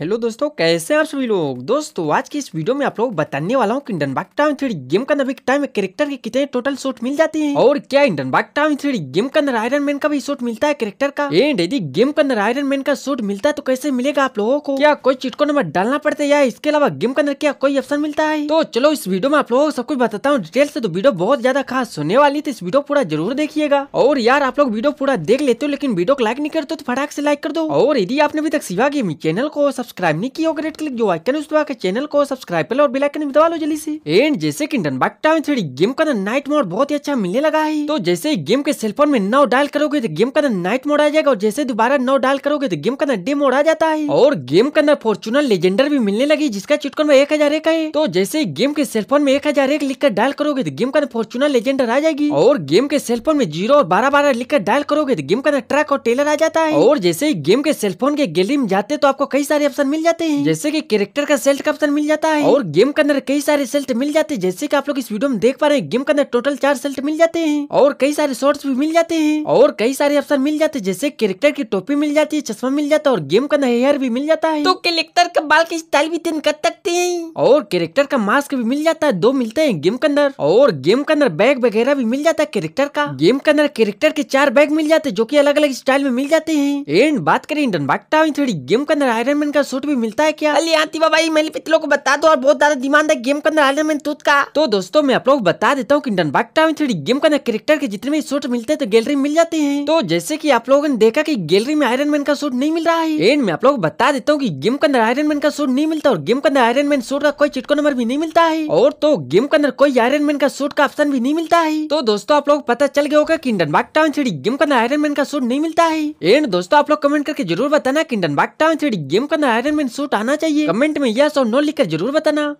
hello दोस्तों कैसे हैं आप सभी लोग दोस्तों आज की इस वीडियो में आप लोग बताने वाला हूँ कि बाग टाउन थ्री गेम के अंदर टाइम में कैरेक्टर के कितने टोटल शॉट मिल जाते हैं और क्या इंडन बाग टाउन थ्री गेम के अंदर आयरन मैन का भी शॉट मिलता है कैरेक्टर का एंड यदि गेम के अंदर आयरन मैन का शॉट मिलता है तो कैसे मिलेगा आप लोगों को क्या कोई चिटको नंबर डालना पड़ता है या इसके अलावा गेम के अंदर क्या कोई ऑप्शन मिलता है तो चलो इस वीडियो में आप लोगों को सब कुछ बताता हूँ डिटेल से तो वीडियो बहुत ज्यादा खास सुनने वाली तो इस वीडियो पूरा जरूर देखिएगा और यार आप लोग वीडियो पूरा देख लेते हो लेकिन वीडियो को लाइक नहीं करते तो फटाक से लाइक कर दो और यदि आपने अभी तक सिवा गेम चैनल को सब्सक्राइब नहीं किया रेड क्लिक जो आइकन उस दबा चैनल को सब्सक्राइब कर और बेल आइकन दबा लो जल्दी से एंड जैसे कि डन बैक टाइम थ्री गेम का नाइट मोड बहुत ही अच्छा मिलने लगा है तो जैसे ही गेम के सेलफोन में नौ डायल करोगे तो गेम का नाइट मोड आ जाएगा और जैसे दोबारा नौ डायल करोगे तो गेम का डे मोड आ जाता है और गेम के अंदर फॉर्चुनर लेजेंडर भी मिलने लगी जिसका चुटकन में एक हजार एक है तो जैसे ही गेम के सेलफोन में एक हजार एक लिख कर डायल करोगे तो गेम का फॉर्चुनर लेजेंडर आ जाएगी और गेम के सेलफोन में जीरो और बारह बारह लिखकर डायल करोगे तो गेम का ट्रक और टेलर आ जाता है और जैसे ही गेम के सेलफोन के गेली में जाते तो आपको कई सारे ऑप्शन मिल जाते हैं जैसे कि कैरेक्टर का सेल्ट का ऑप्शन मिल जाता है और गेम के अंदर कई सारे सेल्ट मिल जाते हैं जैसे कि आप लोग इस वीडियो में देख पा रहे हैं गेम के अंदर टोटल चार सेल्ट मिल जाते हैं और कई सारे शॉर्ट्स भी मिल जाते हैं और कई सारे ऑप्शन मिल जाते हैं जैसे कैरेक्टर की टोपी मिल जाती है चश्मा मिल जाता है और गेम के अंदर हेयर भी मिल जाता है तो कैरेक्टर का बाल की स्टाइल भी चेंज कर सकते हैं और कैरेक्टर का मास्क भी मिल जाता है दो मिलते हैं गेम के अंदर और गेम के अंदर बैग वगैरह भी मिल जाता है कैरेक्टर का गेम के अंदर कैरेक्टर के चार बैग मिल जाते हैं जो की अलग अलग स्टाइल में मिल जाते हैं एंड बात करें इंडन बागटा थोड़ी गेम के अंदर आयरन मैन का वाला सूट भी मिलता है क्या अली बाबा भाई मैंने पितलों को बता दो और बहुत ज्यादा डिमांड है गेम के अंदर आयरन मैन टूथ का तो दोस्तों मैं आप लोग बता देता हूँ की डन बागटा में थ्री गेम के अंदर करेक्टर के जितने भी सूट मिलते हैं तो गैलरी मिल जाते हैं तो जैसे की आप लोगों ने देखा की गैलरी में आयरन मैन का सूट नहीं मिल रहा है एंड मैं आप लोग बता देता हूँ की गेम के अंदर आयरन मैन का सूट नहीं मिलता और गेम के अंदर आयरन मैन सूट का कोई चिटको नंबर भी नहीं मिलता है और तो गेम के अंदर कोई आयरन मैन का सूट का ऑप्शन भी नहीं मिलता है तो दोस्तों आप लोग पता चल गया होगा कि इंडन बाग टाउन थ्री गेम के अंदर आयरन मैन का सूट नहीं मिलता है एंड दोस्तों आप लोग कमेंट करके जरूर बताना कि इंडन बाग टाउन थ्री गेम के अंदर आयरन मैन सूट आना चाहिए कमेंट में यस और नो लिखकर जरूर बताना